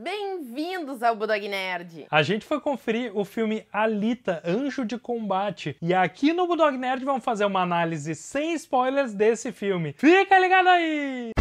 Bem-vindos ao Budog Nerd! A gente foi conferir o filme Alita, Anjo de Combate, e aqui no Budog Nerd vamos fazer uma análise sem spoilers desse filme. Fica ligado aí!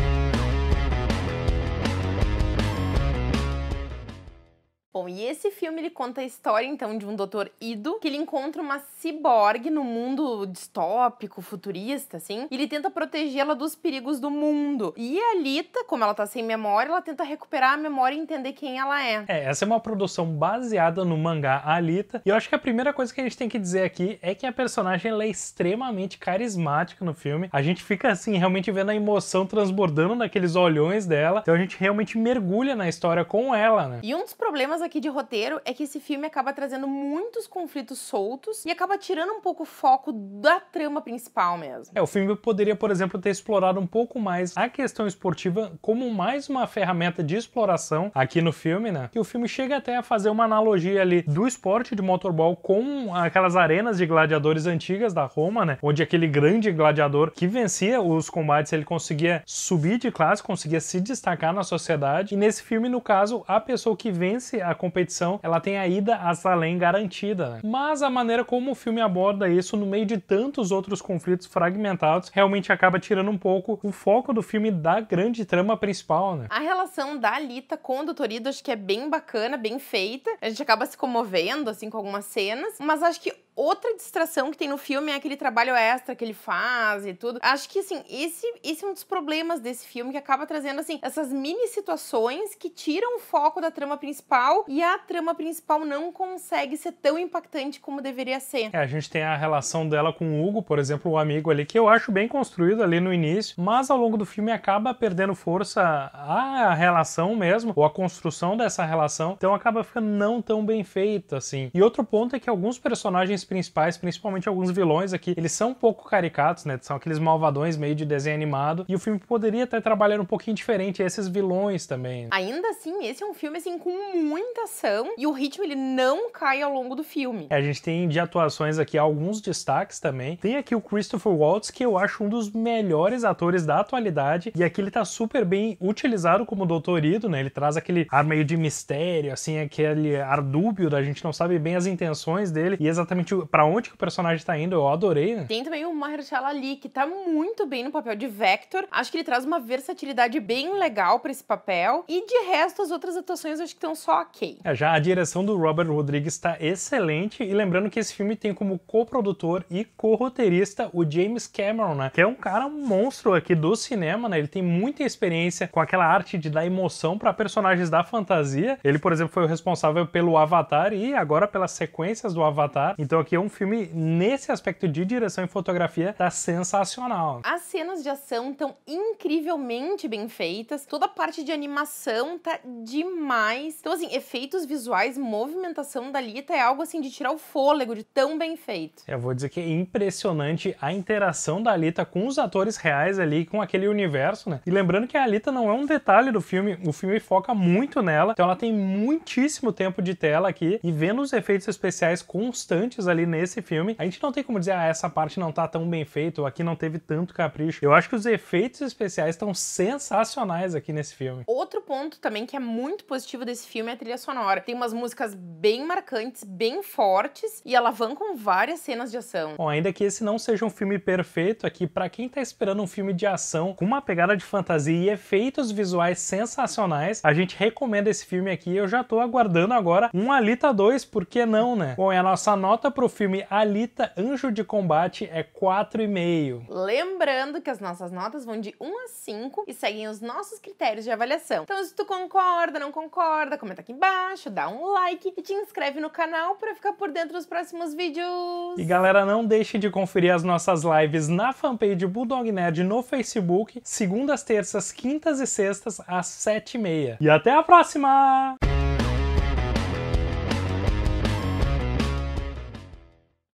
Bom, e esse filme ele conta a história então de um doutor Ido, que ele encontra uma ciborgue no mundo distópico, futurista, assim, e ele tenta protegê-la dos perigos do mundo. E a Lita, como ela tá sem memória, ela tenta recuperar a memória e entender quem ela é. É, essa é uma produção baseada no mangá Alita, e eu acho que a primeira coisa que a gente tem que dizer aqui é que a personagem ela é extremamente carismática no filme. A gente fica assim, realmente vendo a emoção transbordando naqueles olhões dela, então a gente realmente mergulha na história com ela, né? E um dos problemas problemas é aqui de roteiro é que esse filme acaba trazendo muitos conflitos soltos e acaba tirando um pouco o foco da trama principal mesmo. É, o filme poderia, por exemplo, ter explorado um pouco mais a questão esportiva como mais uma ferramenta de exploração aqui no filme, né? Que o filme chega até a fazer uma analogia ali do esporte de motorball com aquelas arenas de gladiadores antigas da Roma, né? Onde aquele grande gladiador que vencia os combates, ele conseguia subir de classe, conseguia se destacar na sociedade. E nesse filme, no caso, a pessoa que vence a a competição, ela tem a ida a Salem garantida. Né? Mas a maneira como o filme aborda isso no meio de tantos outros conflitos fragmentados realmente acaba tirando um pouco o foco do filme da grande trama principal, né? A relação da Alita com o Dr. Ido acho que é bem bacana, bem feita. A gente acaba se comovendo, assim, com algumas cenas, mas acho que outra distração que tem no filme é aquele trabalho extra que ele faz e tudo. Acho que, assim, esse, esse é um dos problemas desse filme, que acaba trazendo, assim, essas mini situações que tiram o foco da trama principal e a trama principal não consegue ser tão impactante como deveria ser. É, a gente tem a relação dela com o Hugo, por exemplo, o amigo ali, que eu acho bem construído ali no início, mas ao longo do filme acaba perdendo força a relação mesmo, ou a construção dessa relação, então acaba ficando não tão bem feita, assim. E outro ponto é que alguns personagens personagens principais, principalmente alguns vilões aqui, eles são um pouco caricatos, né? São aqueles malvadões meio de desenho animado. E o filme poderia até trabalhar um pouquinho diferente esses vilões também. Ainda assim, esse é um filme assim com muita ação e o ritmo ele não cai ao longo do filme. É, a gente tem de atuações aqui alguns destaques também. Tem aqui o Christopher Waltz, que eu acho um dos melhores atores da atualidade. E aqui ele tá super bem utilizado como doutorido, né? Ele traz aquele ar meio de mistério, assim, aquele ar dúbio da gente não sabe bem as intenções dele e é exatamente realmente para onde que o personagem tá indo, eu adorei. Né? Tem também o Mahershala Ali, que tá muito bem no papel de Vector. Acho que ele traz uma versatilidade bem legal para esse papel. E de resto, as outras atuações acho que estão só ok. É, já a direção do Robert Rodrigues está excelente. E lembrando que esse filme tem como coprodutor e co-roteirista o James Cameron, né? Que é um cara monstro aqui do cinema, né? Ele tem muita experiência com aquela arte de dar emoção para personagens da fantasia. Ele, por exemplo, foi o responsável pelo Avatar e agora pelas sequências do Avatar. Então aqui, é um filme, nesse aspecto de direção e fotografia, tá sensacional. As cenas de ação estão incrivelmente bem feitas, toda a parte de animação tá demais. Então, assim, efeitos visuais, movimentação da Lita é algo assim de tirar o fôlego, de tão bem feito. Eu vou dizer que é impressionante a interação da Alita com os atores reais ali, com aquele universo, né? E lembrando que a Alita não é um detalhe do filme, o filme foca muito nela, então ela tem muitíssimo tempo de tela aqui e vendo os efeitos especiais constantes ali nesse filme. A gente não tem como dizer, ah, essa parte não tá tão bem feita, ou aqui não teve tanto capricho. Eu acho que os efeitos especiais estão sensacionais aqui nesse filme. Outro ponto também que é muito positivo desse filme é a trilha sonora. Tem umas músicas bem marcantes, bem fortes e alavancam várias cenas de ação. Bom, ainda que esse não seja um filme perfeito aqui, para quem tá esperando um filme de ação com uma pegada de fantasia e efeitos visuais sensacionais, a gente recomenda esse filme aqui. Eu já tô aguardando agora um Alita 2, por que não, né? Bom, é a nossa nota pro para o filme Alita Anjo de Combate é 4,5. Lembrando que as nossas notas vão de 1 a 5 e seguem os nossos critérios de avaliação. Então, se tu concorda, não concorda, comenta aqui embaixo, dá um like e te inscreve no canal para ficar por dentro dos próximos vídeos. E galera, não deixe de conferir as nossas lives na fanpage Bulldog Nerd no Facebook, segundas, terças, quintas e sextas às 7h30. E, e até a próxima!